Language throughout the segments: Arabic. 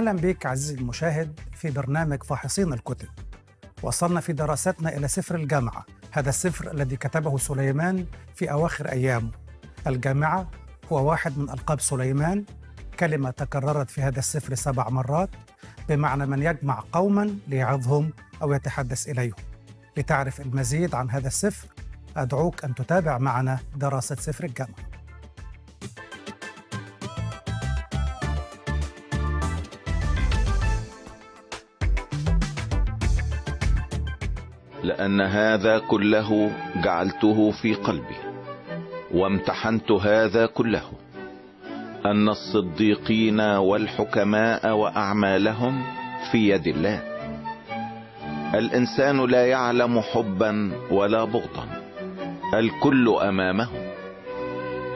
أهلا بك عزيزي المشاهد في برنامج فاحصين الكتب وصلنا في دراستنا إلى سفر الجامعة هذا السفر الذي كتبه سليمان في أواخر أيامه الجامعة هو واحد من ألقاب سليمان كلمة تكررت في هذا السفر سبع مرات بمعنى من يجمع قوما ليعظهم أو يتحدث إليهم لتعرف المزيد عن هذا السفر أدعوك أن تتابع معنا دراسة سفر الجامعة أن هذا كله جعلته في قلبي وامتحنت هذا كله ان الصديقين والحكماء واعمالهم في يد الله الانسان لا يعلم حبا ولا بغضا الكل امامه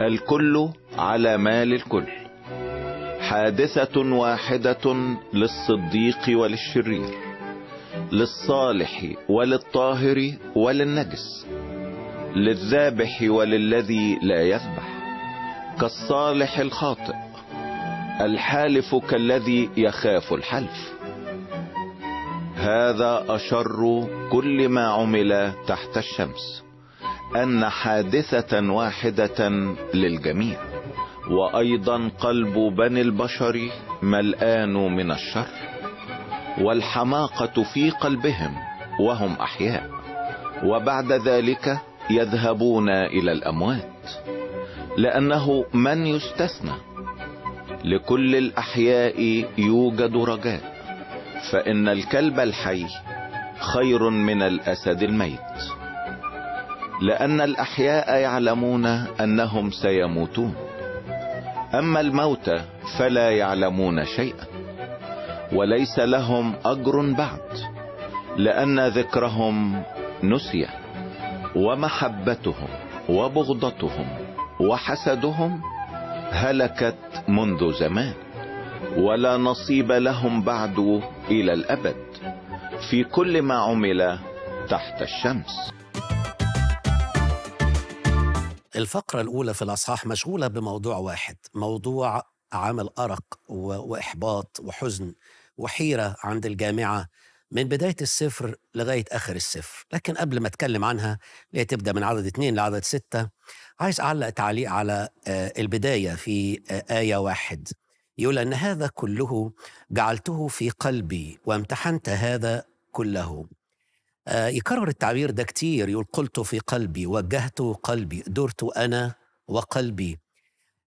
الكل على مال الكل حادثة واحدة للصديق وللشرير للصالح وللطاهر وللنجس للذابح وللذي لا يذبح كالصالح الخاطئ الحالف كالذي يخاف الحلف هذا أشر كل ما عمل تحت الشمس أن حادثة واحدة للجميع وأيضا قلب بني البشر ملآن من الشر والحماقة في قلبهم وهم احياء وبعد ذلك يذهبون الى الاموات لانه من يستثنى لكل الاحياء يوجد رجاء فان الكلب الحي خير من الاسد الميت لان الاحياء يعلمون انهم سيموتون اما الموتى فلا يعلمون شيئا وليس لهم أجر بعد لأن ذكرهم نسي ومحبتهم وبغضتهم وحسدهم هلكت منذ زمان ولا نصيب لهم بعد إلى الأبد في كل ما عمل تحت الشمس الفقرة الأولى في الأصحاح مشغولة بموضوع واحد موضوع عامل أرق وإحباط وحزن وحيرة عند الجامعة من بداية الصفر لغاية آخر الصفر لكن قبل ما أتكلم عنها اللي تبدأ من عدد اثنين لعدد ستة عايز أعلق تعليق على آه، البداية في آه، آية واحد يقول أن هذا كله جعلته في قلبي وامتحنت هذا كله آه، يكرر التعبير ده كتير يقول قلت في قلبي وجهت قلبي درت أنا وقلبي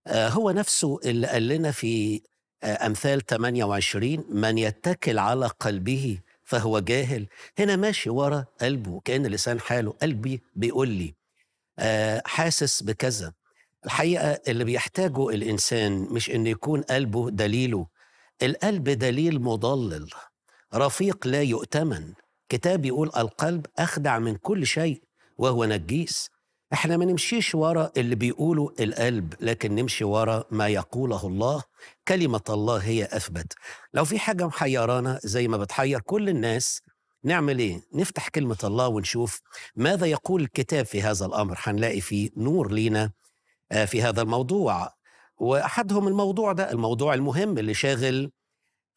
هو نفسه اللي قال لنا في آه، أمثال 28 من يتكل على قلبه فهو جاهل هنا ماشي ورا قلبه كأن لسان حاله قلبي بيقول لي آه، حاسس بكذا الحقيقة اللي بيحتاجه الإنسان مش إن يكون قلبه دليله القلب دليل مضلل رفيق لا يؤتمن كتاب يقول القلب أخدع من كل شيء وهو نجيس احنا ما نمشيش ورا اللي بيقوله القلب لكن نمشي ورا ما يقوله الله كلمة الله هي أثبت لو في حاجة محيرانا زي ما بتحير كل الناس نعمل ايه؟ نفتح كلمة الله ونشوف ماذا يقول الكتاب في هذا الأمر هنلاقي فيه نور لينا آه، في هذا الموضوع وأحدهم الموضوع ده الموضوع المهم اللي شاغل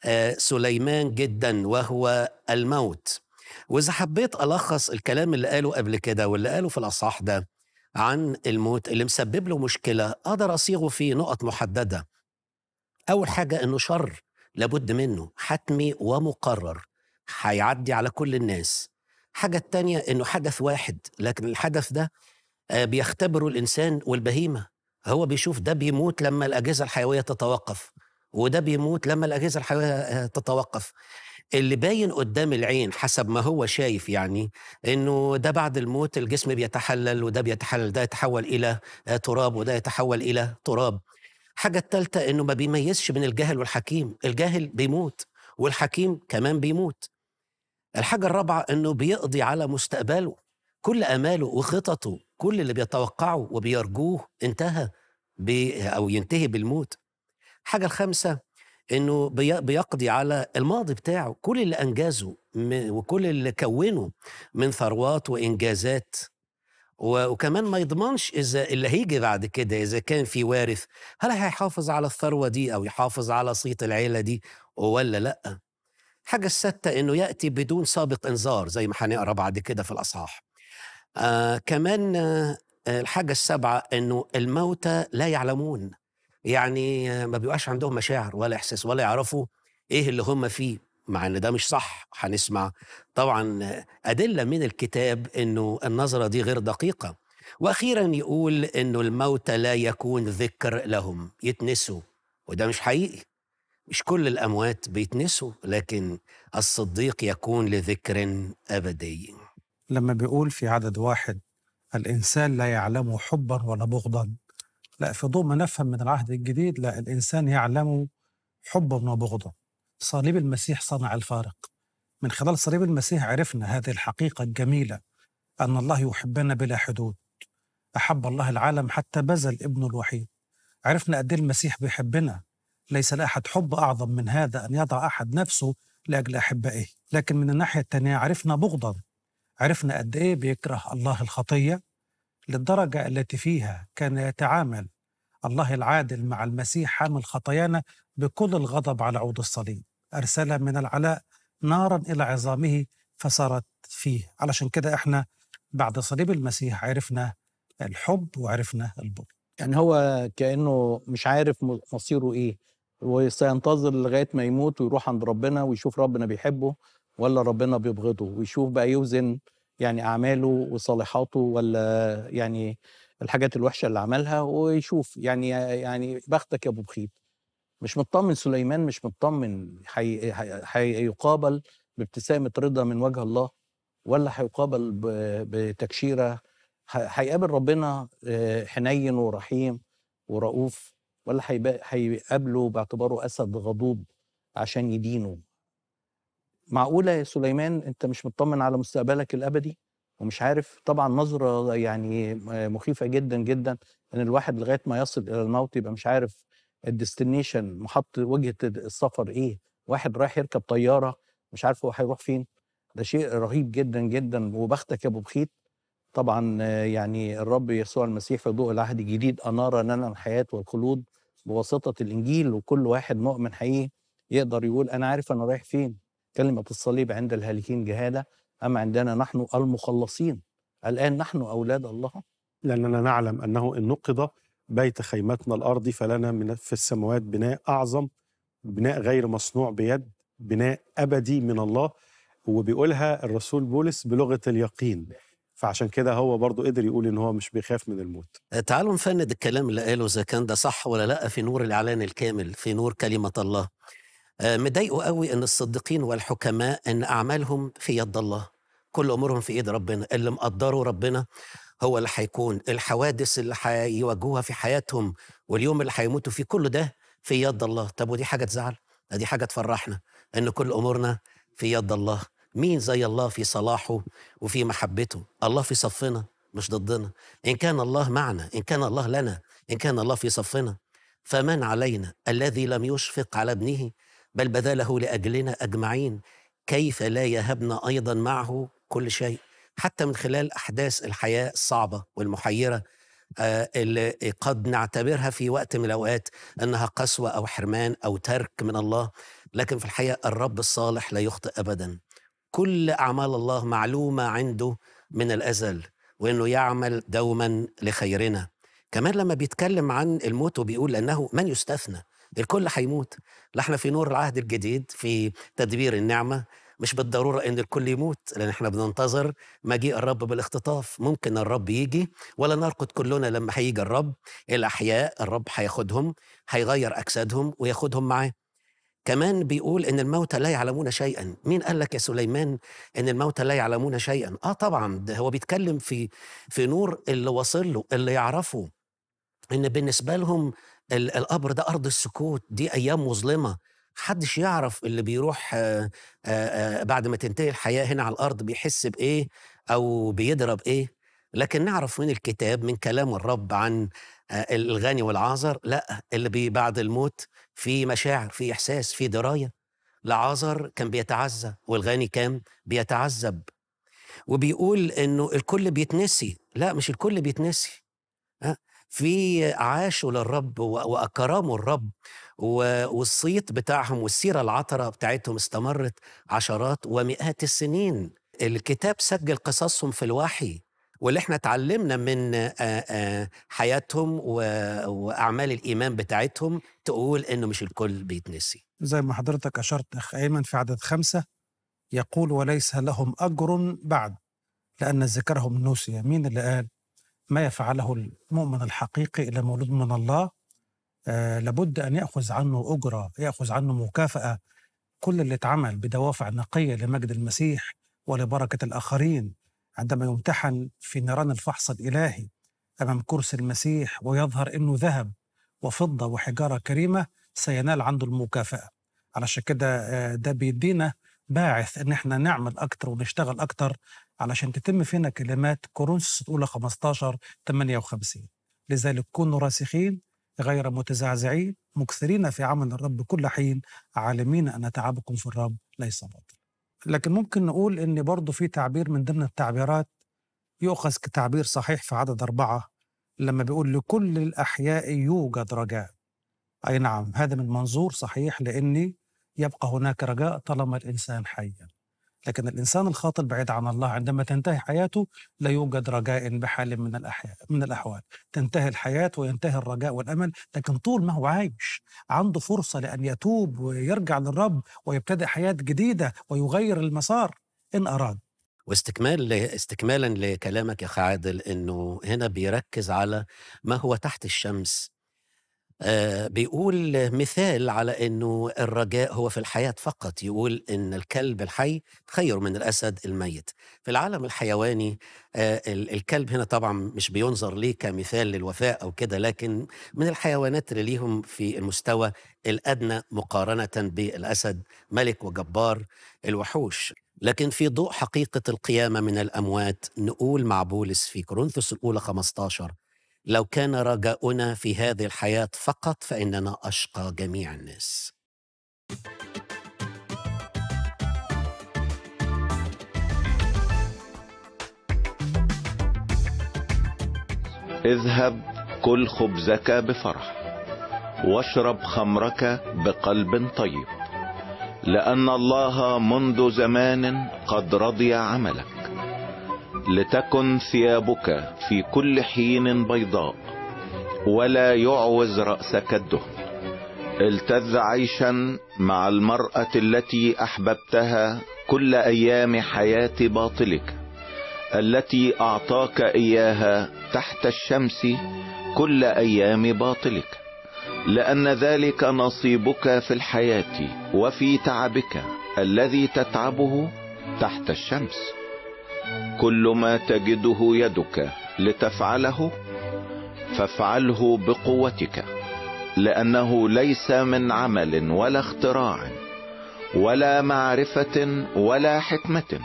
آه، سليمان جدا وهو الموت وإذا حبيت ألخص الكلام اللي قاله قبل كده واللي قاله في الأصح ده عن الموت اللي مسبب له مشكله اقدر اصيغه في نقط محدده اول حاجه انه شر لابد منه حتمي ومقرر هيعدي على كل الناس حاجة التانية انه حدث واحد لكن الحدث ده آه، بيختبره الانسان والبهيمة هو بيشوف ده بيموت لما الاجهزة الحيوية تتوقف وده بيموت لما الاجهزة الحيوية آه، تتوقف اللي باين قدام العين حسب ما هو شايف يعني انه ده بعد الموت الجسم بيتحلل وده بيتحلل ده يتحول الى آه، تراب وده يتحول الى تراب الحاجة الثالثة انه ما بيميزش بين الجاهل والحكيم الجاهل بيموت والحكيم كمان بيموت الحاجة الرابعة انه بيقضي على مستقبله كل اماله وخططه كل اللي بيتوقعه وبيرجوه انتهى او ينتهي بالموت الحاجة الخامسة انه بيقضي على الماضي بتاعه كل اللي انجزه وكل اللي كونه من ثروات وانجازات وكمان ما يضمنش اذا اللي هيجي بعد كده اذا كان في وارث هل هيحافظ على الثروه دي او يحافظ على صيت العيله دي ولا لا الحاجه الستة انه ياتي بدون سابق انذار زي ما هنقرا بعد كده في الاصحاح آه كمان آه الحاجه السابعه انه الموتى لا يعلمون يعني ما بيبقاش عندهم مشاعر ولا احساس ولا يعرفوا ايه اللي هم فيه مع ان ده مش صح هنسمع طبعا ادله من الكتاب انه النظره دي غير دقيقه واخيرا يقول انه الموت لا يكون ذكر لهم يتنسوا وده مش حقيقي مش كل الاموات بيتنسوا لكن الصديق يكون لذكر ابدي لما بيقول في عدد واحد الانسان لا يعلم حبا ولا بغضا لا في ضوء ما نفهم من العهد الجديد لا الإنسان يعلم حبا وبغضا صليب المسيح صنع الفارق من خلال صليب المسيح عرفنا هذه الحقيقة الجميلة أن الله يحبنا بلا حدود أحب الله العالم حتى بذل ابنه الوحيد عرفنا قد إيه المسيح بيحبنا ليس لأحد حب أعظم من هذا أن يضع أحد نفسه لأجل أحبائه لكن من الناحية الثانية عرفنا بغضا عرفنا قد إيه بيكره الله الخطية للدرجة التي فيها كان يتعامل الله العادل مع المسيح حامل خطايانا بكل الغضب على عود الصليب أرسل من العلاء نارا إلى عظامه فصارت فيه علشان كده احنا بعد صليب المسيح عرفنا الحب وعرفنا البغض يعني هو كأنه مش عارف مصيره إيه وسينتظر لغاية ما يموت ويروح عند ربنا ويشوف ربنا بيحبه ولا ربنا بيبغضه ويشوف بقى يوزن يعني اعماله وصالحاته ولا يعني الحاجات الوحشه اللي عملها ويشوف يعني يعني بختك يا ابو بخيت مش مطمن سليمان مش مطمن هيقابل حي... بابتسامه رضا من وجه الله ولا هيقابل بتكشيره هيقابل ربنا آه، حنين ورحيم ورؤوف ولا هيقابله باعتباره اسد غضوب عشان يدينه معقولة يا سليمان أنت مش مطمن على مستقبلك الأبدي ومش عارف طبعا نظرة يعني آه، مخيفة جدا جدا إن الواحد لغاية ما يصل إلى الموت يبقى مش عارف الديستنيشن محط وجهة السفر إيه واحد رايح يركب طيارة مش عارف هو هيروح فين ده شيء رهيب جدا جدا وبختك يا أبو بخيت طبعا آه، يعني الرب يسوع المسيح في ضوء العهد الجديد أنار لنا الحياة والخلود بواسطة الإنجيل وكل واحد مؤمن حقيقي يقدر يقول أنا عارف أنا رايح فين كلمة الصليب عند الهالكين جهادة أم عندنا نحن المخلصين الآن نحن أولاد الله لأننا نعلم أنه إن نقض بيت خيمتنا الأرضي فلنا من في السماوات بناء أعظم بناء غير مصنوع بيد بناء أبدي من الله وبيقولها الرسول بولس بلغة اليقين فعشان كده هو برضه قدر يقول ان هو مش بيخاف من الموت أه، تعالوا نفند الكلام اللي قاله اذا كان ده صح ولا لا في نور الاعلان الكامل في نور كلمه الله آه، مضايقه قوي ان الصديقين والحكماء ان اعمالهم في يد الله كل امورهم في ايد ربنا اللي مقدره ربنا هو اللي هيكون الحوادث اللي هيواجهوها في حياتهم واليوم اللي هيموتوا فيه كل ده في يد الله طب ودي حاجه تزعل دي حاجه تفرحنا ان كل امورنا في يد الله مين زي الله في صلاحه وفي محبته الله في صفنا مش ضدنا ان كان الله معنا ان كان الله لنا ان كان الله في صفنا فمن علينا الذي لم يشفق على ابنه بل بذله لاجلنا اجمعين كيف لا يهبنا ايضا معه كل شيء حتى من خلال احداث الحياه الصعبه والمحيره آه، اللي قد نعتبرها في وقت من الاوقات انها قسوه او حرمان او ترك من الله لكن في الحقيقه الرب الصالح لا يخطئ ابدا كل اعمال الله معلومه عنده من الازل وانه يعمل دوما لخيرنا كمان لما بيتكلم عن الموت وبيقول أنه من يستثنى الكل هيموت لا احنا في نور العهد الجديد في تدبير النعمه مش بالضرورة إن الكل يموت لأن إحنا بننتظر مجيء الرب بالاختطاف ممكن الرب يجي ولا نرقد كلنا لما هيجي الرب الأحياء الرب هياخدهم هيغير أجسادهم وياخدهم معاه كمان بيقول إن الموتى لا يعلمون شيئا مين قال لك يا سليمان إن الموتى لا يعلمون شيئا آه طبعا ده هو بيتكلم في في نور اللي واصل له اللي يعرفه إن بالنسبة لهم القبر ده ارض السكوت دي ايام مظلمه محدش يعرف اللي بيروح آآ آه، آآ آه، آه، بعد ما تنتهي الحياه هنا على الارض بيحس بايه او بيضرب ايه لكن نعرف من الكتاب من كلام الرب عن الغني والعازر لا اللي بعد الموت في مشاعر في احساس في درايه لعازر كان بيتعزى والغني كان بيتعذب وبيقول انه الكل بيتنسي لا مش الكل بيتنسي في عاشوا للرب واكرموا الرب والصيت بتاعهم والسيره العطره بتاعتهم استمرت عشرات ومئات السنين الكتاب سجل قصصهم في الوحي واللي احنا اتعلمنا من حياتهم واعمال الايمان بتاعتهم تقول انه مش الكل بيتنسي. زي ما حضرتك اشرت اخ ايمن في عدد خمسه يقول وليس لهم اجر بعد لان ذكرهم نسي، مين اللي قال؟ ما يفعله المؤمن الحقيقي إلى مولود من الله آه، لابد أن يأخذ عنه أجرة يأخذ عنه مكافأة كل اللي اتعمل بدوافع نقية لمجد المسيح ولبركة الآخرين عندما يمتحن في نيران الفحص الإلهي أمام كرسي المسيح ويظهر أنه ذهب وفضة وحجارة كريمة سينال عنده المكافأة علشان كده آه، ده بيدينا باعث ان احنا نعمل اكتر ونشتغل اكتر علشان تتم فينا كلمات كورنثوس الأولى 15 58 لذلك كونوا راسخين غير متزعزعين مكثرين في عمل الرب كل حين عالمين أن تعبكم في الرب ليس باطل لكن ممكن نقول أن برضه في تعبير من ضمن التعبيرات يؤخذ كتعبير صحيح في عدد أربعة لما بيقول لكل الأحياء يوجد رجاء أي نعم هذا من منظور صحيح لأني يبقى هناك رجاء طالما الإنسان حيا لكن الإنسان الخاطئ بعيد عن الله عندما تنتهي حياته لا يوجد رجاء بحال من الأحياء من الأحوال تنتهي الحياة وينتهي الرجاء والأمل لكن طول ما هو عايش عنده فرصة لأن يتوب ويرجع للرب ويبتدئ حياة جديدة ويغير المسار إن أراد واستكمال استكمالا لكلامك يا اخ عادل انه هنا بيركز على ما هو تحت الشمس آه، بيقول مثال على انه الرجاء هو في الحياه فقط يقول ان الكلب الحي خير من الاسد الميت في العالم الحيواني آه، الكلب هنا طبعا مش بينظر ليه كمثال للوفاء او كده لكن من الحيوانات اللي ليهم في المستوى الادنى مقارنه بالاسد ملك وجبار الوحوش لكن في ضوء حقيقه القيامه من الاموات نقول مع بولس في كورنثوس الاولى 15 لو كان رجاؤنا في هذه الحياه فقط فاننا اشقى جميع الناس اذهب كل خبزك بفرح واشرب خمرك بقلب طيب لان الله منذ زمان قد رضي عملك لتكن ثيابك في كل حين بيضاء ولا يعوز رأسك الدهن التذ عيشا مع المرأة التي احببتها كل ايام حياة باطلك التي اعطاك اياها تحت الشمس كل ايام باطلك لان ذلك نصيبك في الحياة وفي تعبك الذي تتعبه تحت الشمس كل ما تجده يدك لتفعله فافعله بقوتك لانه ليس من عمل ولا اختراع ولا معرفة ولا حكمة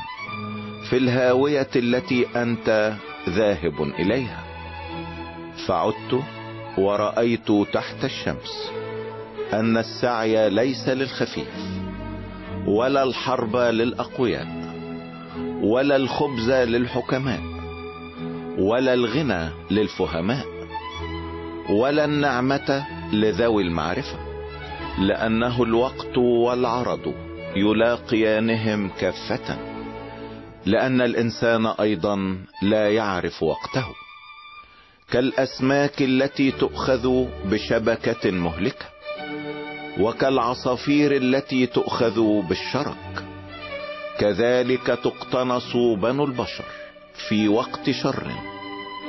في الهاوية التي انت ذاهب اليها فعدت ورأيت تحت الشمس ان السعي ليس للخفيف ولا الحرب للاقوياء ولا الخبز للحكماء ولا الغنى للفهماء ولا النعمة لذوي المعرفة لأنه الوقت والعرض يلاقيانهم كافة لأن الإنسان أيضا لا يعرف وقته كالأسماك التي تؤخذ بشبكة مهلكة وكالعصافير التي تؤخذ بالشرك كذلك تقتنص بنو البشر في وقت شر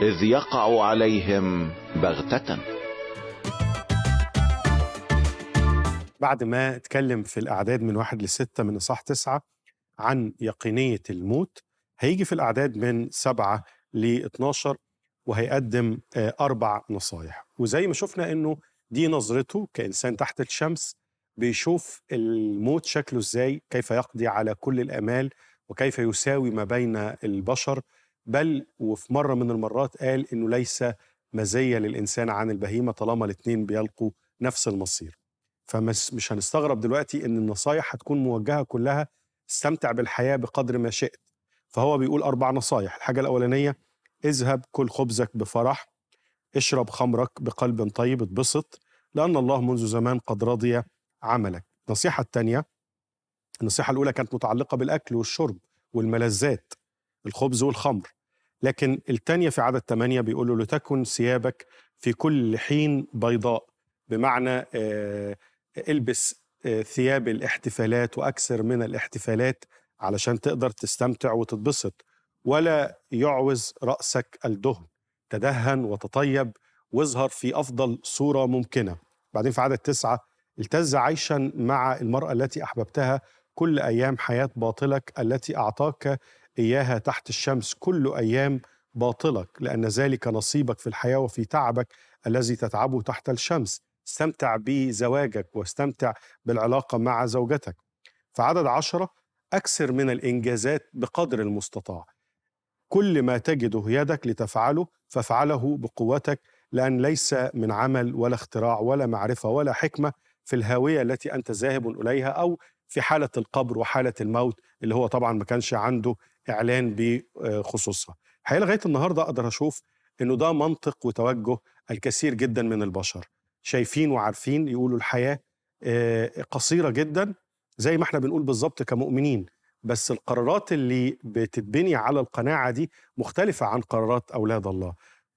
اذ يقع عليهم بغتة بعد ما اتكلم في الاعداد من واحد لستة من اصحاح تسعة عن يقينية الموت هيجي في الاعداد من سبعة ل 12 وهيقدم آه، اربع نصايح وزي ما شفنا انه دي نظرته كانسان تحت الشمس بيشوف الموت شكله ازاي كيف يقضي على كل الامال وكيف يساوي ما بين البشر بل وفي مره من المرات قال انه ليس مزيه للانسان عن البهيمه طالما الاثنين بيلقوا نفس المصير فمش هنستغرب دلوقتي ان النصايح هتكون موجهه كلها استمتع بالحياه بقدر ما شئت فهو بيقول اربع نصايح الحاجه الاولانيه اذهب كل خبزك بفرح اشرب خمرك بقلب طيب اتبسط لان الله منذ زمان قد رضي عملك النصيحة الثانية النصيحة الأولى كانت متعلقة بالأكل والشرب والملذات الخبز والخمر لكن الثانية في عدد ثمانية بيقول له لتكن ثيابك في كل حين بيضاء بمعنى آه البس آه ثياب الاحتفالات وأكثر من الاحتفالات علشان تقدر تستمتع وتتبسط ولا يعوز رأسك الدهن تدهن وتطيب واظهر في أفضل صورة ممكنة بعدين في عدد تسعة التز عيشا مع المرأة التي أحببتها كل أيام حياة باطلك التي أعطاك إياها تحت الشمس كل أيام باطلك لأن ذلك نصيبك في الحياة وفي تعبك الذي تتعبه تحت الشمس استمتع بزواجك واستمتع بالعلاقة مع زوجتك فعدد عشرة أكثر من الإنجازات بقدر المستطاع كل ما تجده يدك لتفعله فافعله بقوتك لأن ليس من عمل ولا اختراع ولا معرفة ولا حكمة في الهاويه التي انت ذاهب اليها او في حاله القبر وحاله الموت اللي هو طبعا ما كانش عنده اعلان بخصوصها. الحقيقه لغايه النهارده اقدر اشوف انه ده منطق وتوجه الكثير جدا من البشر شايفين وعارفين يقولوا الحياه آه، قصيره جدا زي ما احنا بنقول بالظبط كمؤمنين بس القرارات اللي بتتبني على القناعه دي مختلفه عن قرارات اولاد الله.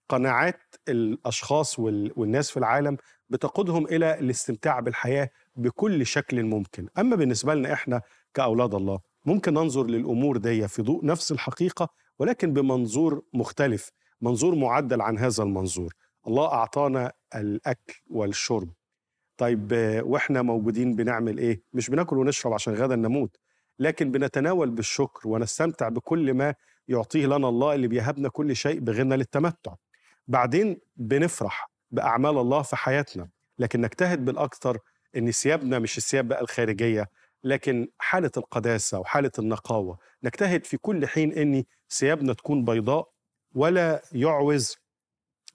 قناعات الاشخاص والناس في العالم بتقودهم الى الاستمتاع بالحياه بكل شكل ممكن اما بالنسبه لنا احنا كاولاد الله ممكن ننظر للامور دي في ضوء نفس الحقيقه ولكن بمنظور مختلف منظور معدل عن هذا المنظور الله اعطانا الاكل والشرب طيب واحنا موجودين بنعمل ايه مش بناكل ونشرب عشان غدا نموت لكن بنتناول بالشكر ونستمتع بكل ما يعطيه لنا الله اللي بيهبنا كل شيء بغنى للتمتع بعدين بنفرح باعمال الله في حياتنا لكن نجتهد بالاكثر ان ثيابنا مش الثياب بقى الخارجيه لكن حاله القداسه وحاله النقاوه نجتهد في كل حين ان ثيابنا تكون بيضاء ولا يعوز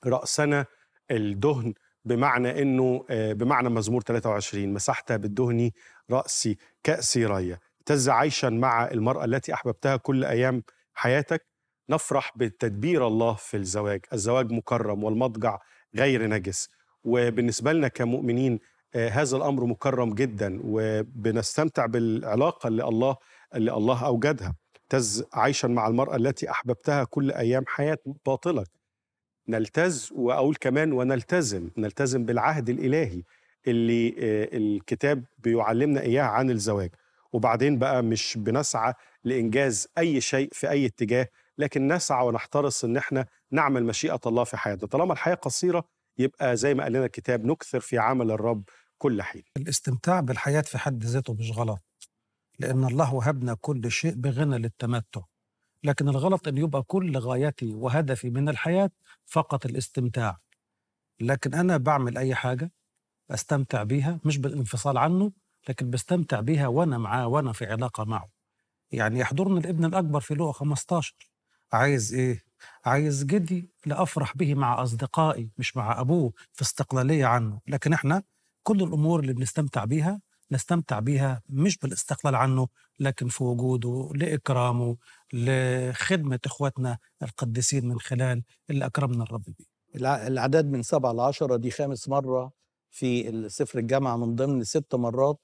راسنا الدهن بمعنى انه آه، بمعنى مزمور 23 مسحت بالدهن راسي كاسي رايه اهتز عيشا مع المراه التي احببتها كل ايام حياتك نفرح بتدبير الله في الزواج الزواج مكرم والمضجع غير نجس وبالنسبة لنا كمؤمنين آه، هذا الأمر مكرم جدا وبنستمتع بالعلاقة اللي الله اللي الله أوجدها تز عيشا مع المرأة التي أحببتها كل أيام حياة باطلك نلتز وأقول كمان ونلتزم نلتزم بالعهد الإلهي اللي آه، الكتاب بيعلمنا إياه عن الزواج وبعدين بقى مش بنسعى لإنجاز أي شيء في أي اتجاه لكن نسعى ونحترص ان احنا نعمل مشيئه الله في حياتنا طالما الحياه قصيره يبقى زي ما قال لنا الكتاب نكثر في عمل الرب كل حين الاستمتاع بالحياه في حد ذاته مش غلط لان الله وهبنا كل شيء بغنى للتمتع لكن الغلط ان يبقى كل غايتي وهدفي من الحياه فقط الاستمتاع لكن انا بعمل اي حاجه استمتع بيها مش بالانفصال عنه لكن بستمتع بيها وانا معاه وانا في علاقه معه يعني يحضرني الابن الاكبر في لوقا 15 عايز ايه عايز جدي لافرح به مع اصدقائي مش مع ابوه في استقلاليه عنه لكن احنا كل الامور اللي بنستمتع بيها نستمتع بيها مش بالاستقلال عنه لكن في وجوده لاكرامه لخدمه اخواتنا القديسين من خلال اللي اكرمنا الرب بيه. الاعداد من سبعه لعشره دي خامس مره في سفر الجامعه من ضمن ست مرات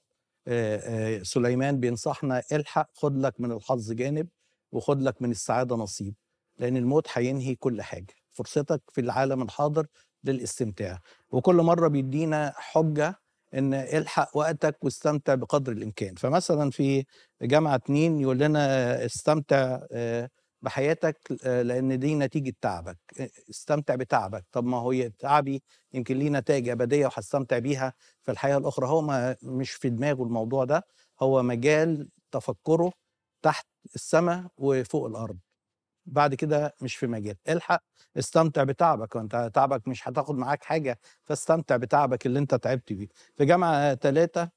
آه، آه، سليمان بينصحنا الحق خد لك من الحظ جانب وخد لك من السعاده نصيب لان الموت هينهي كل حاجه فرصتك في العالم الحاضر للاستمتاع وكل مره بيدينا حجه ان الحق وقتك واستمتع بقدر الامكان فمثلا في جامعه اتنين يقول لنا استمتع آه، بحياتك آه، لان دي نتيجه تعبك آه، استمتع بتعبك طب ما هو تعبي يمكن ليه نتائج ابديه وهستمتع بيها في الحياه الاخرى هو ما مش في دماغه الموضوع ده هو مجال تفكره تحت السماء وفوق الارض بعد كده مش في مجال الحق استمتع بتعبك وانت تعبك مش هتاخد معاك حاجه فاستمتع بتعبك اللي انت تعبت بيه في جامعه ثلاثة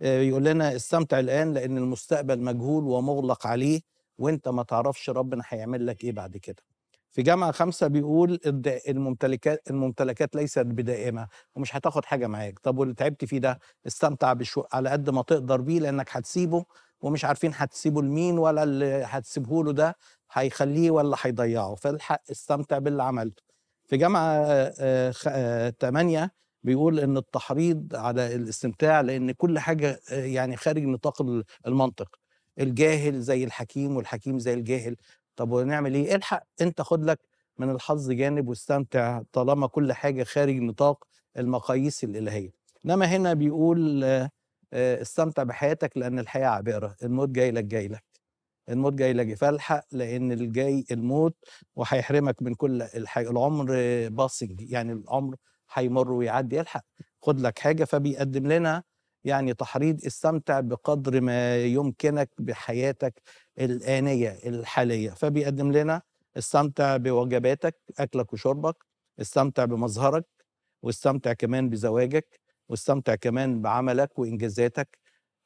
آه، يقول لنا استمتع الان لان المستقبل مجهول ومغلق عليه وانت ما تعرفش ربنا هيعمل لك ايه بعد كده في جامعة خمسة بيقول الممتلكات الممتلكات ليست بدائمة ومش هتاخد حاجة معاك طب واللي تعبت فيه ده استمتع بشو على قد ما تقدر بيه لأنك هتسيبه ومش عارفين هتسيبه لمين ولا اللي هتسيبه له ده هيخليه ولا هيضيعه فالحق استمتع باللي عملته في جامعة 8 آه، آه، آه، بيقول ان التحريض على الاستمتاع لان كل حاجة يعني خارج نطاق المنطق الجاهل زي الحكيم والحكيم زي الجاهل طب ونعمل ايه الحق انت خد لك من الحظ جانب واستمتع طالما كل حاجة خارج نطاق المقاييس الإلهية انما هنا بيقول آه، استمتع بحياتك لان الحياه عابره الموت جاي لك جاي لك الموت جاي لك فالحق لان الجاي الموت وهيحرمك من كل الحاجة. العمر باسنج يعني العمر هيمر ويعدي الحق خد لك حاجه فبيقدم لنا يعني تحريض استمتع بقدر ما يمكنك بحياتك الانيه الحاليه فبيقدم لنا استمتع بوجباتك اكلك وشربك استمتع بمظهرك واستمتع كمان بزواجك واستمتع كمان بعملك وانجازاتك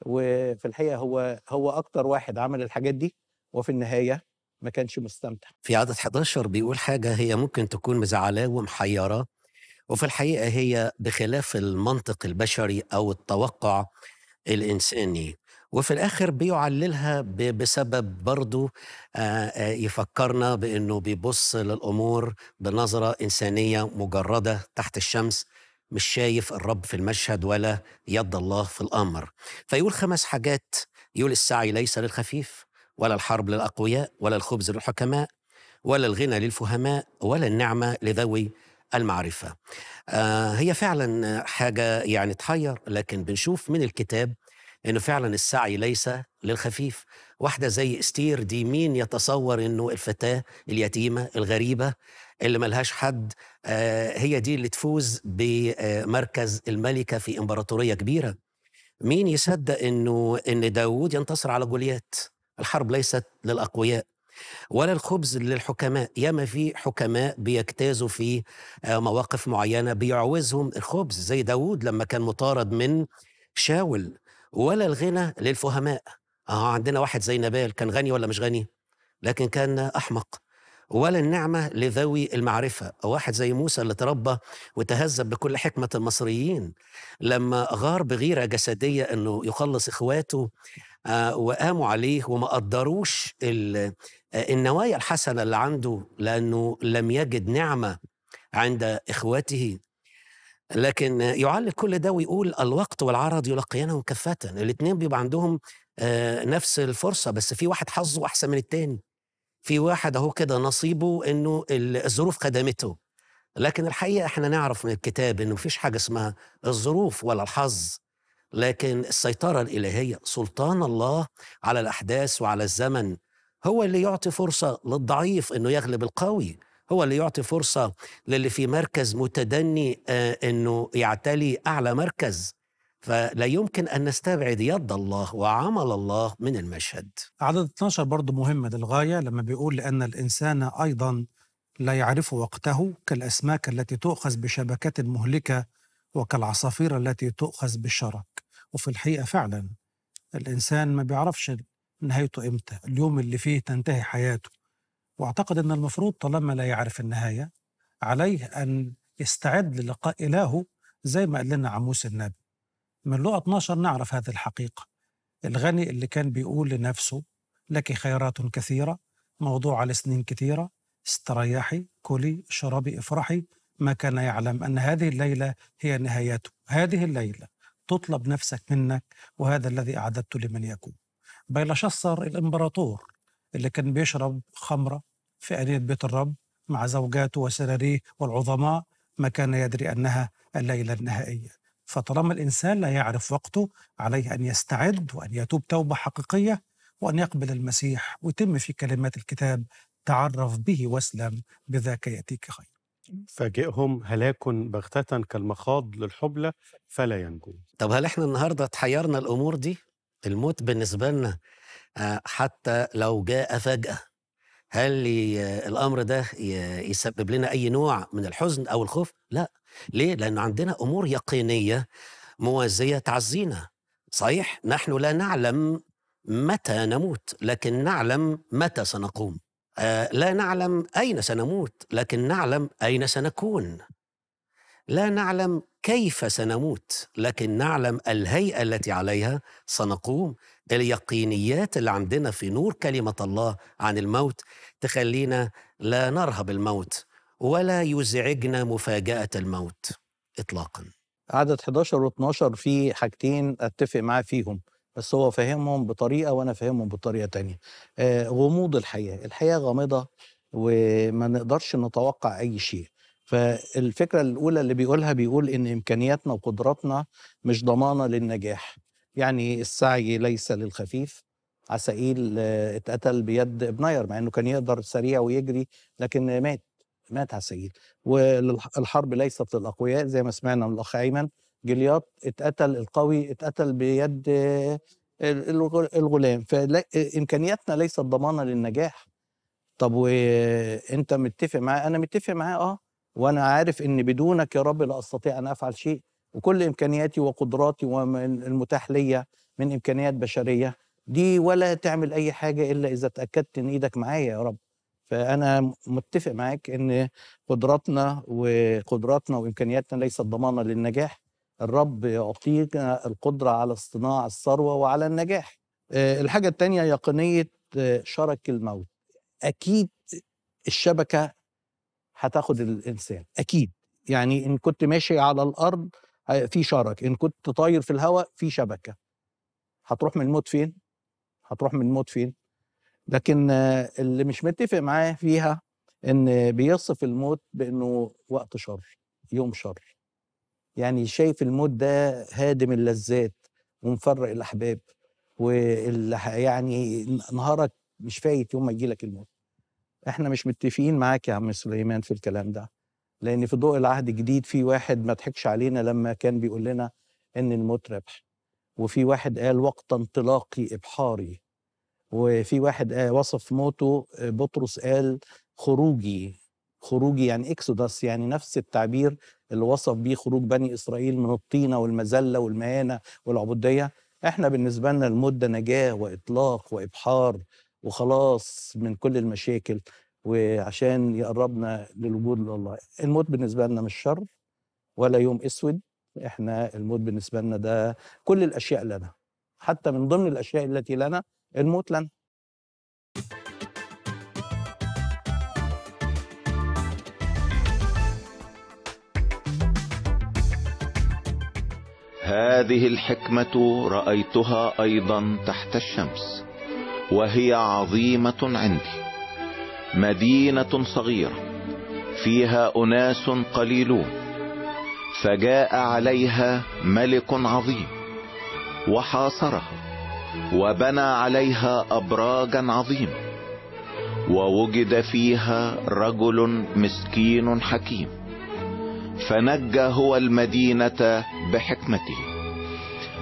وفي الحقيقه هو هو اكتر واحد عمل الحاجات دي وفي النهايه ما كانش مستمتع في عدد 11 بيقول حاجه هي ممكن تكون مزعلاه ومحيره وفي الحقيقه هي بخلاف المنطق البشري او التوقع الانساني وفي الاخر بيعللها بسبب برضه يفكرنا بانه بيبص للامور بنظره انسانيه مجرده تحت الشمس مش شايف الرب في المشهد ولا يد الله في الامر فيقول خمس حاجات يقول السعي ليس للخفيف ولا الحرب للاقوياء ولا الخبز للحكماء ولا الغنى للفهماء ولا النعمه لذوي المعرفه آه هي فعلا حاجه يعني تحير لكن بنشوف من الكتاب انه فعلا السعي ليس للخفيف واحدة زي استير دي مين يتصور أنه الفتاة اليتيمة الغريبة اللي ملهاش حد آه، هي دي اللي تفوز بمركز الملكة في إمبراطورية كبيرة مين يصدق أنه أن داوود ينتصر على جوليات الحرب ليست للأقوياء ولا الخبز للحكماء ياما في حكماء بيجتازوا في آه، مواقف معينة بيعوزهم الخبز زي داود لما كان مطارد من شاول ولا الغنى للفهماء اه عندنا واحد زي نبال كان غني ولا مش غني لكن كان احمق ولا النعمة لذوي المعرفة واحد زي موسى اللي تربى وتهذب بكل حكمة المصريين لما غار بغيرة جسدية أنه يخلص إخواته آه، وقاموا عليه وما قدروش آه، النوايا الحسنة اللي عنده لأنه لم يجد نعمة عند إخوته لكن يعلق كل ده ويقول الوقت والعرض يلقيانهم كفة الاثنين بيبقى عندهم آه، نفس الفرصة بس في واحد حظه أحسن من التاني في واحد اهو كده نصيبه انه الظروف خدمته لكن الحقيقه احنا نعرف من الكتاب انه مفيش حاجه اسمها الظروف ولا الحظ لكن السيطره الالهيه سلطان الله على الاحداث وعلى الزمن هو اللي يعطي فرصه للضعيف انه يغلب القوي هو اللي يعطي فرصة للي في مركز متدني آه، أنه يعتلي أعلى مركز فلا يمكن أن نستبعد يد الله وعمل الله من المشهد عدد 12 برضه مهم للغاية لما بيقول لأن الإنسان أيضا لا يعرف وقته كالأسماك التي تؤخذ بشبكات مهلكة وكالعصافير التي تؤخذ بالشرك وفي الحقيقة فعلا الإنسان ما بيعرفش نهايته إمتى اليوم اللي فيه تنتهي حياته واعتقد ان المفروض طالما لا يعرف النهايه عليه ان يستعد للقاء الهه زي ما قال لنا عموس النبي من لقى 12 نعرف هذه الحقيقه الغني اللي كان بيقول لنفسه لك خيرات كثيره موضوع على سنين كثيره استريحي كلي شربي افرحي ما كان يعلم ان هذه الليله هي نهايته هذه الليله تطلب نفسك منك وهذا الذي اعددت لمن يكون بيلشصر الامبراطور اللي كان بيشرب خمره في أنية بيت الرب مع زوجاته وسراريه والعظماء ما كان يدري أنها الليلة النهائية فطالما الإنسان لا يعرف وقته عليه أن يستعد وأن يتوب توبة حقيقية وأن يقبل المسيح ويتم في كلمات الكتاب تعرف به واسلم بذاك يأتيك خير فاجئهم هلاك بغتة كالمخاض للحبلة فلا ينجو طب هل احنا النهاردة تحيرنا الأمور دي؟ الموت بالنسبة لنا آه، حتى لو جاء فجأة هل الامر ده يسبب لنا اي نوع من الحزن او الخوف لا ليه لانه عندنا امور يقينيه موازيه تعزينا صحيح نحن لا نعلم متى نموت لكن نعلم متى سنقوم آه لا نعلم اين سنموت لكن نعلم اين سنكون لا نعلم كيف سنموت لكن نعلم الهيئه التي عليها سنقوم اليقينيات اللي عندنا في نور كلمة الله عن الموت تخلينا لا نرهب الموت ولا يزعجنا مفاجأة الموت إطلاقا عدد 11 و12 في حاجتين أتفق معاه فيهم بس هو فاهمهم بطريقة وأنا فاهمهم بطريقة تانية آه غموض الحياة الحياة غامضة وما نقدرش نتوقع أي شيء فالفكرة الأولى اللي بيقولها بيقول إن إمكانياتنا وقدراتنا مش ضمانة للنجاح يعني السعي ليس للخفيف عسائيل آه، اتقتل بيد ابناير مع انه كان يقدر سريع ويجري لكن مات مات عسائيل والحرب ليست للاقوياء زي ما سمعنا من الاخ ايمن جلياط اتقتل القوي اتقتل بيد آه، الغلام فامكانياتنا ليست ضمانه للنجاح طب وانت متفق معاه انا متفق معاه اه وانا عارف ان بدونك يا رب لا استطيع ان افعل شيء وكل امكانياتي وقدراتي المتاح ليا من امكانيات بشريه دي ولا تعمل اي حاجه الا اذا اتاكدت ان ايدك معايا يا رب فانا متفق معاك ان قدراتنا وقدراتنا وامكانياتنا ليست ضمانه للنجاح الرب يعطينا القدره على اصطناع الثروه وعلى النجاح آه، الحاجه الثانيه يقينيه آه، شرك الموت اكيد الشبكه هتاخد الانسان اكيد يعني ان كنت ماشي على الارض آه، في شرك ان كنت طاير في الهواء في شبكه هتروح من الموت فين هتروح من الموت فين لكن آه، اللي مش متفق معاه فيها ان بيصف الموت بانه وقت شر يوم شر يعني شايف الموت ده هادم اللذات ومفرق الاحباب واللي يعني نهارك مش فايت يوم ما يجي لك الموت احنا مش متفقين معاك يا عم سليمان في الكلام ده لان في ضوء العهد الجديد في واحد ما ضحكش علينا لما كان بيقول لنا ان الموت ربح وفي واحد قال وقت انطلاقي ابحاري وفي واحد قال وصف موته بطرس قال خروجي خروجي يعني اكسودس يعني نفس التعبير اللي وصف بيه خروج بني اسرائيل من الطينه والمذله والمهانه والعبوديه احنا بالنسبه لنا المده نجاه واطلاق وابحار وخلاص من كل المشاكل وعشان يقربنا للوجود لله الموت بالنسبه لنا مش شر ولا يوم اسود احنا الموت بالنسبه لنا ده كل الاشياء لنا حتى من ضمن الاشياء التي لنا الموت لنا هذه الحكمه رايتها ايضا تحت الشمس وهي عظيمه عندي مدينة صغيرة فيها أناس قليلون فجاء عليها ملك عظيم وحاصرها وبنى عليها أبراجا عظيمة ووجد فيها رجل مسكين حكيم فنجى هو المدينة بحكمته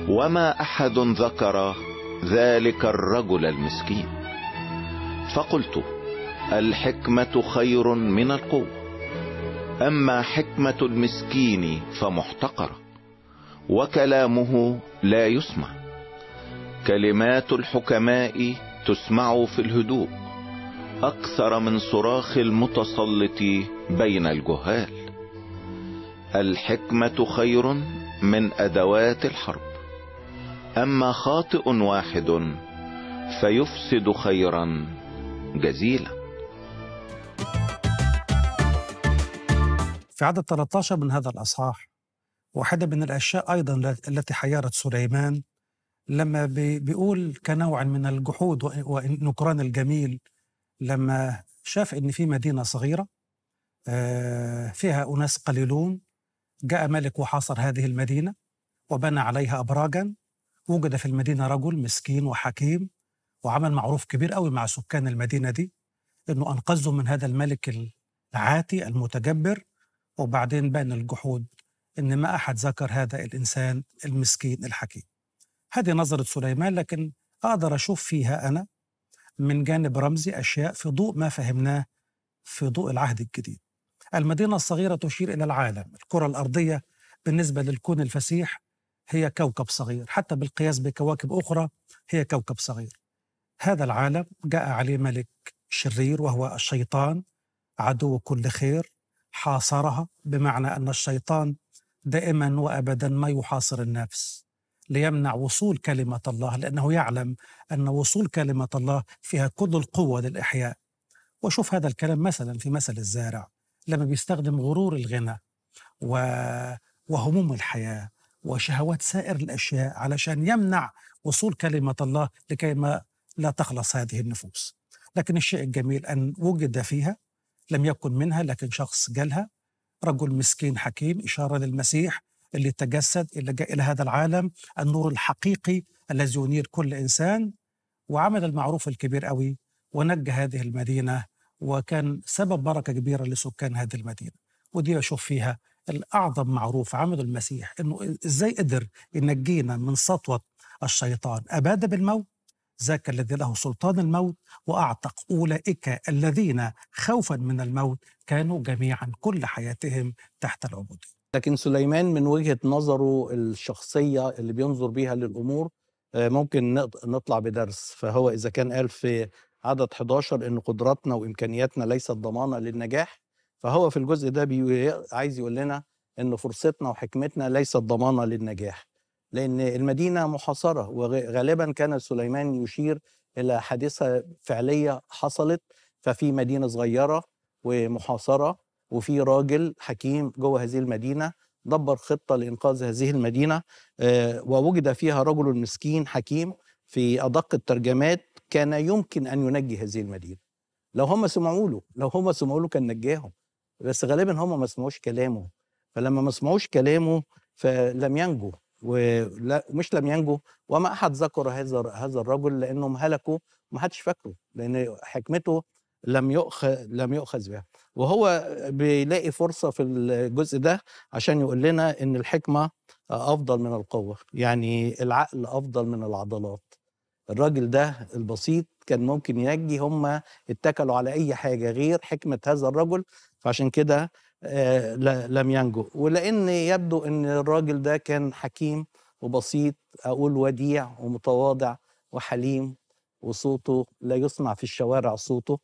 وما أحد ذكر ذلك الرجل المسكين فقلت الحكمة خير من القوة أما حكمة المسكين فمحتقرة وكلامه لا يسمع كلمات الحكماء تسمع في الهدوء أكثر من صراخ المتسلط بين الجهال الحكمة خير من أدوات الحرب أما خاطئ واحد فيفسد خيرا جزيلا في عدد 13 من هذا الأصحاح واحدة من الأشياء أيضا التي حيرت سليمان لما بيقول كنوع من الجحود ونكران الجميل لما شاف ان في مدينه صغيره آه، فيها اناس قليلون جاء ملك وحاصر هذه المدينه وبنى عليها ابراجا وجد في المدينه رجل مسكين وحكيم وعمل معروف كبير قوي مع سكان المدينه دي انه انقذهم من هذا الملك العاتي المتجبر وبعدين بين الجحود إن ما أحد ذكر هذا الإنسان المسكين الحكيم هذه نظرة سليمان لكن أقدر أشوف فيها أنا من جانب رمزي أشياء في ضوء ما فهمناه في ضوء العهد الجديد المدينة الصغيرة تشير إلى العالم الكرة الأرضية بالنسبة للكون الفسيح هي كوكب صغير حتى بالقياس بكواكب أخرى هي كوكب صغير هذا العالم جاء عليه ملك شرير وهو الشيطان عدو كل خير حاصرها بمعنى أن الشيطان دائما وأبدا ما يحاصر النفس ليمنع وصول كلمة الله لأنه يعلم أن وصول كلمة الله فيها كل القوة للإحياء وشوف هذا الكلام مثلا في مثل الزارع لما بيستخدم غرور الغنى و... وهموم الحياة وشهوات سائر الأشياء علشان يمنع وصول كلمة الله لكي ما لا تخلص هذه النفوس لكن الشيء الجميل أن وجد فيها لم يكن منها لكن شخص جالها رجل مسكين حكيم إشارة للمسيح اللي تجسد اللي جاء إلى هذا العالم النور الحقيقي الذي ينير كل إنسان وعمل المعروف الكبير قوي ونجى هذه المدينة وكان سبب بركة كبيرة لسكان هذه المدينة ودي أشوف فيها الأعظم معروف عمله المسيح إنه إزاي قدر ينجينا من سطوة الشيطان أباد بالموت ذاك الذي له سلطان الموت واعتق اولئك الذين خوفا من الموت كانوا جميعا كل حياتهم تحت العبوديه. لكن سليمان من وجهه نظره الشخصيه اللي بينظر بيها للامور آه، ممكن نطلع بدرس فهو اذا كان قال في عدد 11 ان قدراتنا وامكانياتنا ليست ضمانه للنجاح فهو في الجزء ده عايز يقول لنا ان فرصتنا وحكمتنا ليست ضمانه للنجاح لأن المدينة محاصرة وغالبا كان سليمان يشير إلى حادثة فعلية حصلت ففي مدينة صغيرة ومحاصرة وفي راجل حكيم جوه هذه المدينة دبر خطة لإنقاذ هذه المدينة آه، ووجد فيها رجل مسكين حكيم في أدق الترجمات كان يمكن أن ينجي هذه المدينة لو هم سمعوا له لو هم سمعوا له كان نجاهم بس غالبا هم ما سمعوش كلامه فلما ما سمعوش كلامه فلم ينجو ومش لم ينجو وما احد ذكر هذا هذا الرجل لانهم هلكوا ما حدش فاكره لان حكمته لم يؤخذ لم يؤخذ بها وهو بيلاقي فرصه في الجزء ده عشان يقول لنا ان الحكمه افضل من القوه يعني العقل افضل من العضلات الراجل ده البسيط كان ممكن ينجي هم اتكلوا على اي حاجه غير حكمه هذا الرجل فعشان كده آه، لم ينجو ولان يبدو ان الراجل ده كان حكيم وبسيط اقول وديع ومتواضع وحليم وصوته لا يسمع في الشوارع صوته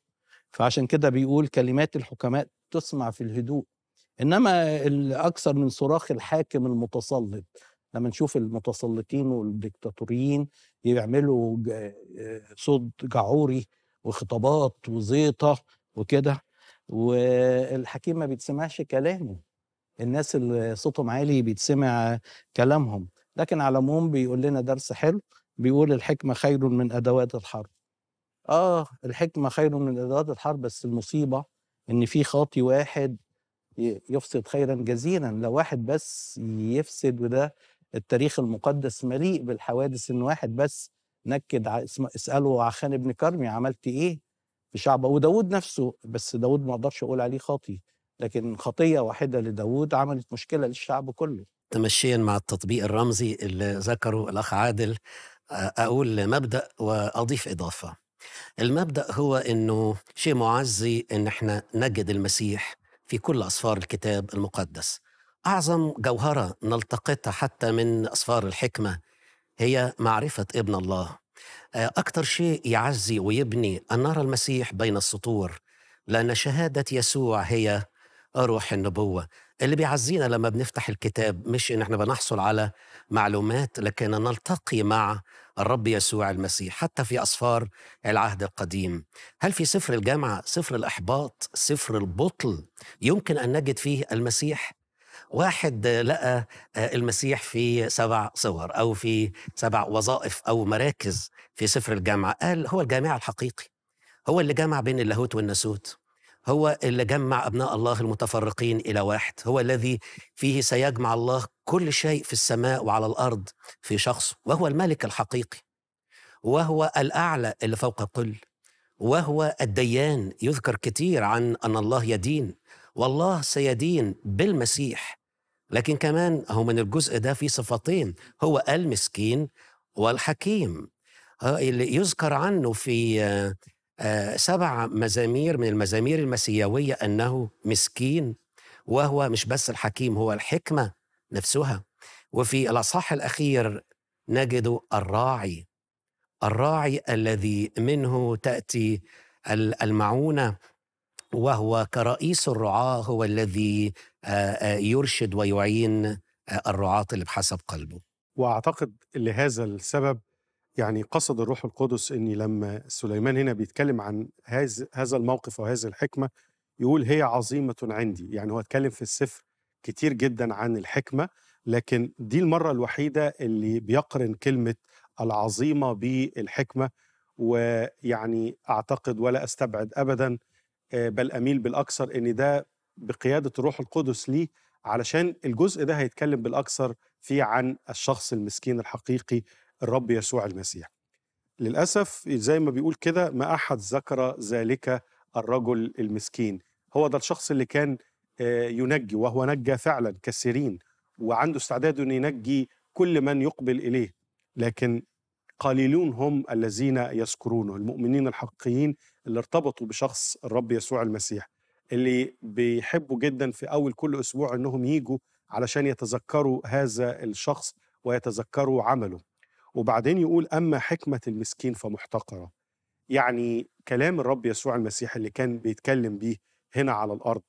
فعشان كده بيقول كلمات الحكماء تسمع في الهدوء انما الاكثر من صراخ الحاكم المتسلط لما نشوف المتسلطين والديكتاتوريين يعملوا آه، صوت جعوري وخطابات وزيطه وكده والحكيم ما بيتسمعش كلامه الناس اللي صوتهم عالي بيتسمع كلامهم لكن على العموم بيقول لنا درس حلو بيقول الحكمة خير من أدوات الحرب آه الحكمة خير من أدوات الحرب بس المصيبة إن في خاطي واحد يفسد خيرا جزيلا لو واحد بس يفسد وده التاريخ المقدس مليء بالحوادث إن واحد بس نكد اسأله عخان ابن كرمي عملت إيه في شعبه وداود نفسه بس داود ما اقدرش اقول عليه خاطي لكن خطيه واحده لداود عملت مشكله للشعب كله تمشيا مع التطبيق الرمزي اللي ذكره الاخ عادل اقول مبدا واضيف اضافه المبدا هو انه شيء معزي ان احنا نجد المسيح في كل اسفار الكتاب المقدس اعظم جوهره نلتقطها حتى من اسفار الحكمه هي معرفه ابن الله آه، أكثر شيء يعزي ويبني أن نرى المسيح بين السطور لأن شهادة يسوع هي روح النبوة اللي بيعزينا لما بنفتح الكتاب مش إن احنا بنحصل على معلومات لكن نلتقي مع الرب يسوع المسيح حتى في أسفار العهد القديم هل في سفر الجامعة سفر الإحباط سفر البطل يمكن أن نجد فيه المسيح واحد لقى آه، المسيح في سبع صور أو في سبع وظائف أو مراكز في سفر الجامعة قال هو الجامع الحقيقي هو اللي جمع بين اللاهوت والناسوت هو اللي جمع أبناء الله المتفرقين إلى واحد هو الذي فيه سيجمع الله كل شيء في السماء وعلى الأرض في شخصه وهو الملك الحقيقي وهو الأعلى اللي فوق الكل وهو الديان يذكر كثير عن أن الله يدين والله سيدين بالمسيح لكن كمان هو من الجزء ده في صفتين هو المسكين والحكيم آه، اللي يذكر عنه في آه، آه، سبع مزامير من المزامير المسيوية أنه مسكين وهو مش بس الحكيم هو الحكمة نفسها وفي الأصح الأخير نجد الراعي الراعي الذي منه تأتي المعونة وهو كرئيس الرعاة هو الذي آه، آه، يرشد ويعين آه، الرعاة اللي بحسب قلبه وأعتقد لهذا السبب يعني قصد الروح القدس أني لما سليمان هنا بيتكلم عن هذا الموقف وهذه الحكمة يقول هي عظيمة عندي يعني هو اتكلم في السفر كتير جدا عن الحكمة لكن دي المرة الوحيدة اللي بيقرن كلمة العظيمة بالحكمة ويعني أعتقد ولا أستبعد أبدا آه، بل اميل بالاكثر ان ده بقياده الروح القدس ليه علشان الجزء ده هيتكلم بالاكثر فيه عن الشخص المسكين الحقيقي الرب يسوع المسيح. للاسف زي ما بيقول كده ما احد ذكر ذلك الرجل المسكين، هو ده الشخص اللي كان آه، ينجي وهو نجى فعلا كثيرين وعنده استعداد ان ينجي كل من يقبل اليه، لكن قليلون هم الذين يذكرونه، المؤمنين الحقيقيين اللي ارتبطوا بشخص الرب يسوع المسيح اللي بيحبوا جدا في اول كل اسبوع انهم يجوا علشان يتذكروا هذا الشخص ويتذكروا عمله وبعدين يقول اما حكمه المسكين فمحتقره يعني كلام الرب يسوع المسيح اللي كان بيتكلم بيه هنا على الارض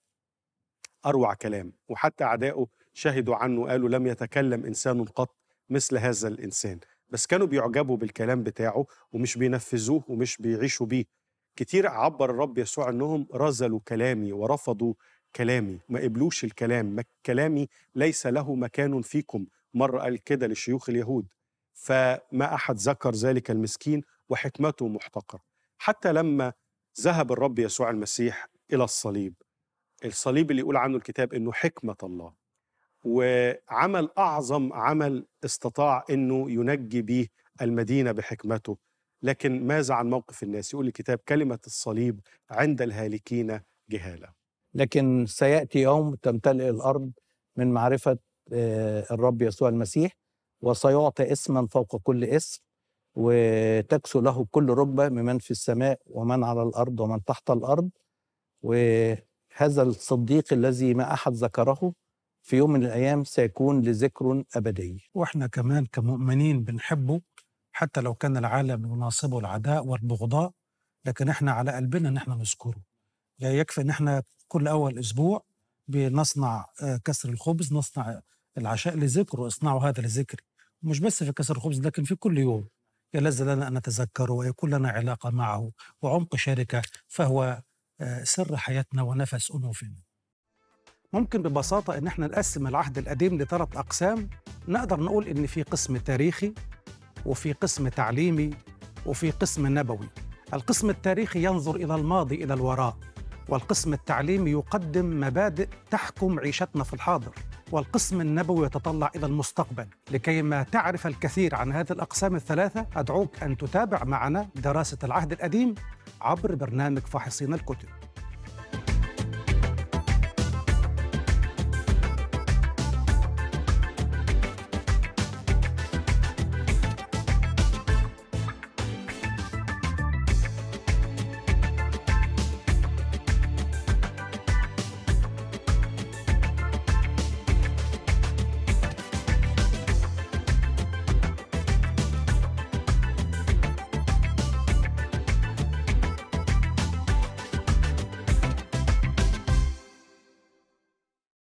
اروع كلام وحتى اعدائه شهدوا عنه قالوا لم يتكلم انسان قط مثل هذا الانسان بس كانوا بيعجبوا بالكلام بتاعه ومش بينفذوه ومش بيعيشوا بيه كتير عبر الرب يسوع انهم رزلوا كلامي ورفضوا كلامي ما قبلوش الكلام ما كلامي ليس له مكان فيكم مرة قال كده لشيوخ اليهود فما أحد ذكر ذلك المسكين وحكمته محتقرة حتى لما ذهب الرب يسوع المسيح إلى الصليب الصليب اللي يقول عنه الكتاب إنه حكمة الله وعمل أعظم عمل استطاع إنه ينجي به المدينة بحكمته لكن ماذا عن موقف الناس يقول الكتاب كلمة الصليب عند الهالكين جهالة لكن سيأتي يوم تمتلئ الأرض من معرفة آه، الرب يسوع المسيح وسيعطى اسما فوق كل اسم وتكسو له كل ركبة ممن في السماء ومن على الأرض ومن تحت الأرض وهذا الصديق الذي ما أحد ذكره في يوم من الأيام سيكون لذكر أبدي وإحنا كمان كمؤمنين بنحبه حتى لو كان العالم يناصبه العداء والبغضاء لكن احنا على قلبنا ان احنا نذكره يعني يكفي ان احنا كل اول اسبوع بنصنع آه، كسر الخبز نصنع العشاء لذكره اصنعوا هذا لذكري مش بس في كسر الخبز لكن في كل يوم يلز لنا ان نتذكره ويكون لنا علاقه معه وعمق شركه فهو آه، سر حياتنا ونفس انوفنا. ممكن ببساطه ان احنا نقسم العهد القديم لثلاث اقسام نقدر نقول ان في قسم تاريخي وفي قسم تعليمي وفي قسم نبوي القسم التاريخي ينظر إلى الماضي إلى الوراء والقسم التعليمي يقدم مبادئ تحكم عيشتنا في الحاضر والقسم النبوي يتطلع إلى المستقبل لكي ما تعرف الكثير عن هذه الأقسام الثلاثة أدعوك أن تتابع معنا دراسة العهد القديم عبر برنامج فاحصين الكتب